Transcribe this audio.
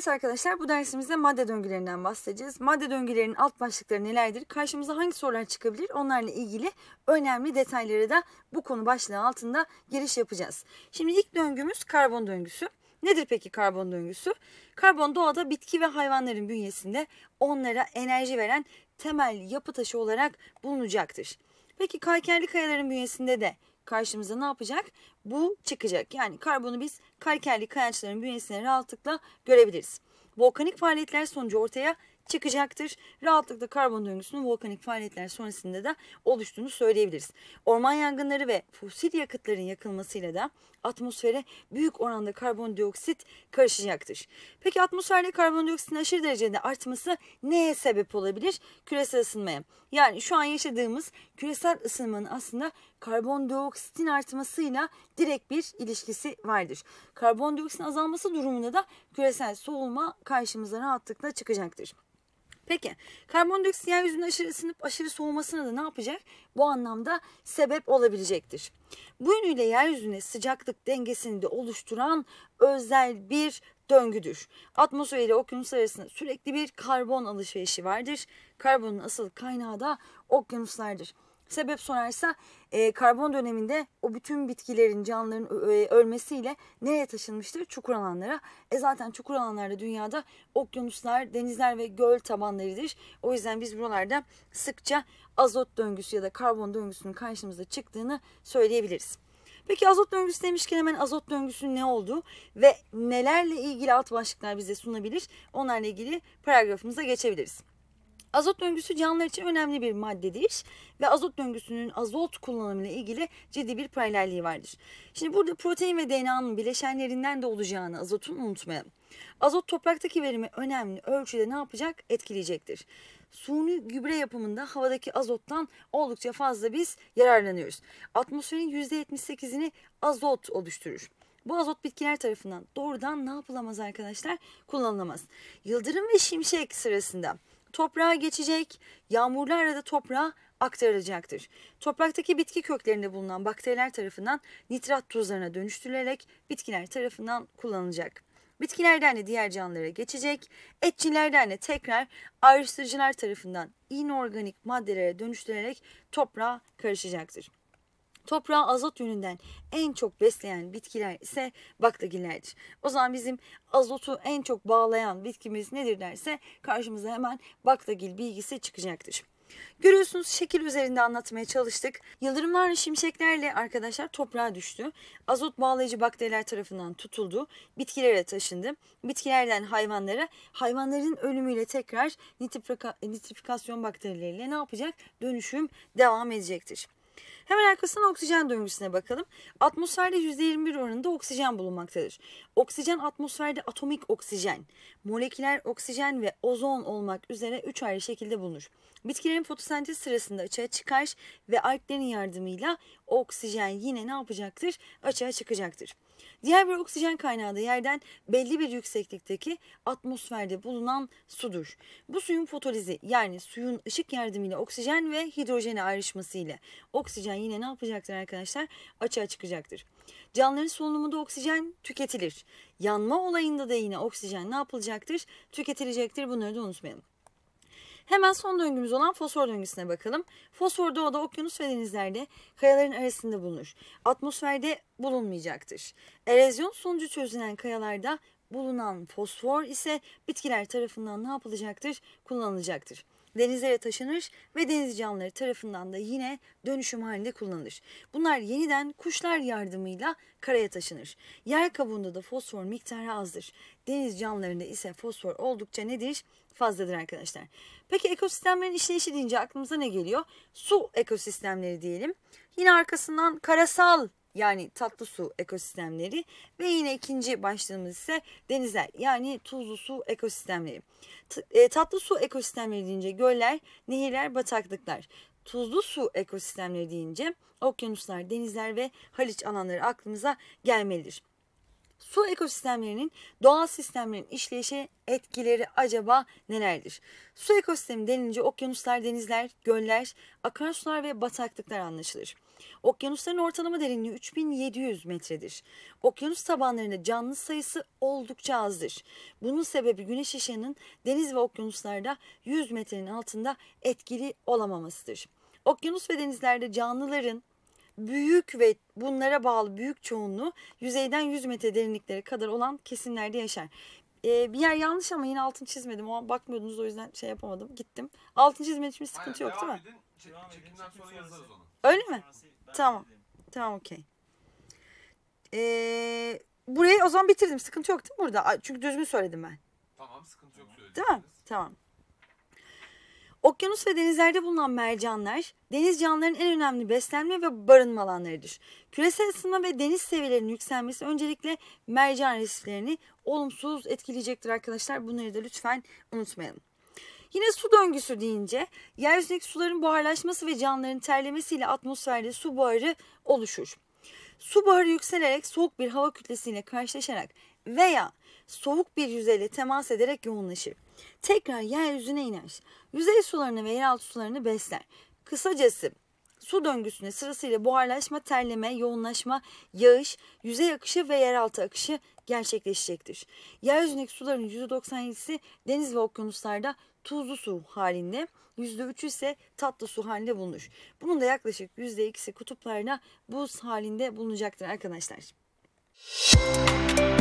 Evet arkadaşlar bu dersimizde madde döngülerinden bahsedeceğiz. Madde döngülerinin alt başlıkları nelerdir? Karşımıza hangi sorular çıkabilir? Onlarla ilgili önemli detayları da bu konu başlığı altında giriş yapacağız. Şimdi ilk döngümüz karbon döngüsü. Nedir peki karbon döngüsü? Karbon doğada bitki ve hayvanların bünyesinde onlara enerji veren temel yapı taşı olarak bulunacaktır. Peki kalkerli kayaların bünyesinde de karşımıza ne yapacak? Bu çıkacak. Yani karbonu biz kalkerli kayaçların bünyesinde rahatlıkla görebiliriz. Volkanik faaliyetler sonucu ortaya çıkacaktır. Rahatlıkla karbon döngüsünün volkanik faaliyetler sonrasında da oluştuğunu söyleyebiliriz. Orman yangınları ve fosil yakıtların yakılmasıyla da atmosfere büyük oranda karbondioksit karışacaktır. Peki atmosferde karbondioksitin aşırı derecede artması neye sebep olabilir? Küresel ısınmaya. Yani şu an yaşadığımız küresel ısınmanın aslında karbondioksitin artmasıyla direkt bir ilişkisi vardır. Karbondioksitin azalması durumunda da küresel soğuma karşımıza rahatlıkla çıkacaktır. Peki karbondioksit yeryüzünün aşırı ısınıp aşırı soğumasına da ne yapacak? Bu anlamda sebep olabilecektir. Bu yönüyle yeryüzüne sıcaklık dengesini de oluşturan özel bir döngüdür. Atmosfer ile okyanus arasında sürekli bir karbon alışverişi vardır. Karbonun asıl kaynağı da okyanuslardır. Sebep sorarsa e, karbon döneminde o bütün bitkilerin, canlıların ölmesiyle nereye taşınmıştır? Çukur alanlara. E zaten çukur alanlarda dünyada okyanuslar, denizler ve göl tabanlarıdır. O yüzden biz buralarda sıkça azot döngüsü ya da karbon döngüsünün karşımıza çıktığını söyleyebiliriz. Peki azot döngüsü demişken hemen azot döngüsünün ne olduğu ve nelerle ilgili alt başlıklar bize sunabilir? Onlarla ilgili paragrafımıza geçebiliriz. Azot döngüsü canlılar için önemli bir maddedir ve azot döngüsünün azot kullanımıyla ilgili ciddi bir paralelliği vardır. Şimdi burada protein ve DNA'nın bileşenlerinden de olacağını azotun unutmayalım. Azot topraktaki verimi önemli ölçüde ne yapacak? Etkileyecektir. Suni gübre yapımında havadaki azottan oldukça fazla biz yararlanıyoruz. Atmosferin %78'ini azot oluşturur. Bu azot bitkiler tarafından doğrudan ne yapılamaz arkadaşlar? Kullanılamaz. Yıldırım ve şimşek sırasında toprağa geçecek, yağmurlar da toprağa aktarılacaktır. Topraktaki bitki köklerinde bulunan bakteriler tarafından nitrat tuzlarına dönüştürülerek bitkiler tarafından kullanılacak. Bitkilerden de diğer canlılara geçecek, etçilerden de tekrar ayrıştırıcılar tarafından inorganik maddelere dönüştürülerek toprağa karışacaktır. Toprağı azot yönünden en çok besleyen bitkiler ise baklagillerdir. O zaman bizim azotu en çok bağlayan bitkimiz nedir derse karşımıza hemen baklagil bilgisi çıkacaktır. Görüyorsunuz şekil üzerinde anlatmaya çalıştık. Yıldırımlarla şimşeklerle arkadaşlar toprağa düştü. Azot bağlayıcı bakteriler tarafından tutuldu. Bitkilere taşındı. Bitkilerden hayvanlara, hayvanların ölümüyle tekrar nitrifika, nitrifikasyon bakterileriyle ne yapacak? Dönüşüm devam edecektir. Hemen arkasından oksijen döngüsüne bakalım. Atmosferde %21 oranında oksijen bulunmaktadır. Oksijen atmosferde atomik oksijen, moleküler oksijen ve ozon olmak üzere 3 ayrı şekilde bulunur. Bitkilerin fotosentez sırasında açığa çıkar ve alplerin yardımıyla oksijen yine ne yapacaktır? Açığa çıkacaktır. Diğer bir oksijen kaynağı da yerden belli bir yükseklikteki atmosferde bulunan sudur. Bu suyun fotolizi yani suyun ışık yardımıyla oksijen ve hidrojene ayrışması ile oksijen oksijen yine ne yapacaktır arkadaşlar? Açığa çıkacaktır. Canlıların solunumunda oksijen tüketilir. Yanma olayında da yine oksijen ne yapılacaktır? Tüketilecektir. Bunları da unutmayalım. Hemen son döngümüz olan fosfor döngüsüne bakalım. Fosfor doğada okyanus ve denizlerde kayaların arasında bulunur. Atmosferde bulunmayacaktır. Erozyon sonucu çözülen kayalarda bulunan fosfor ise bitkiler tarafından ne yapılacaktır? Kullanılacaktır denizlere taşınır ve deniz canlıları tarafından da yine dönüşüm halinde kullanılır. Bunlar yeniden kuşlar yardımıyla karaya taşınır. Yer kabuğunda da fosfor miktarı azdır. Deniz canlılarında ise fosfor oldukça nedir? Fazladır arkadaşlar. Peki ekosistemlerin işleyişi deyince aklımıza ne geliyor? Su ekosistemleri diyelim. Yine arkasından karasal yani tatlı su ekosistemleri ve yine ikinci başlığımız ise denizler yani tuzlu su ekosistemleri. T e, tatlı su ekosistemleri deyince göller, nehirler, bataklıklar. Tuzlu su ekosistemleri deyince okyanuslar, denizler ve haliç alanları aklımıza gelmelidir su ekosistemlerinin doğal sistemlerin işleyişe etkileri acaba nelerdir? Su ekosistemi denilince okyanuslar, denizler, göller, akarsular ve bataklıklar anlaşılır. Okyanusların ortalama derinliği 3700 metredir. Okyanus tabanlarında canlı sayısı oldukça azdır. Bunun sebebi güneş ışığının deniz ve okyanuslarda 100 metrenin altında etkili olamamasıdır. Okyanus ve denizlerde canlıların büyük ve bunlara bağlı büyük çoğunluğu yüzeyden 100 metre derinliklere kadar olan kesimlerde yaşar. Ee, bir yer yanlış ama yine altın çizmedim. O an bakmıyordunuz o yüzden şey yapamadım. Gittim. Altın çizmediğim için sıkıntı Aynen, yok değil mi? Edin, çek, devam çekimden edin, sonra, yazarız onu. Öyle mi? tamam. Tamam okey. Ee, burayı o zaman bitirdim. Sıkıntı yok değil mi burada? Çünkü düzgün söyledim ben. Tamam sıkıntı yok söylediniz. Değil mi? Tamam. Okyanus ve denizlerde bulunan mercanlar deniz canlılarının en önemli beslenme ve barınma alanlarıdır. Küresel ısınma ve deniz seviyelerinin yükselmesi öncelikle mercan resiflerini olumsuz etkileyecektir arkadaşlar. Bunları da lütfen unutmayalım. Yine su döngüsü deyince yeryüzündeki suların buharlaşması ve canlıların terlemesiyle atmosferde su buharı oluşur. Su buharı yükselerek soğuk bir hava kütlesiyle karşılaşarak veya soğuk bir yüzeyle temas ederek yoğunlaşır. Tekrar yeryüzüne iner. Yüzey sularını ve yeraltı sularını besler. Kısacası su döngüsünde sırasıyla buharlaşma, terleme, yoğunlaşma, yağış, yüzey akışı ve yeraltı akışı gerçekleşecektir. Yeryüzündeki suların %97'si deniz ve okyanuslarda tuzlu su halinde, %3'ü ise tatlı su halinde bulunur. Bunun da yaklaşık %2'si kutuplarda buz halinde bulunacaktır arkadaşlar. Müzik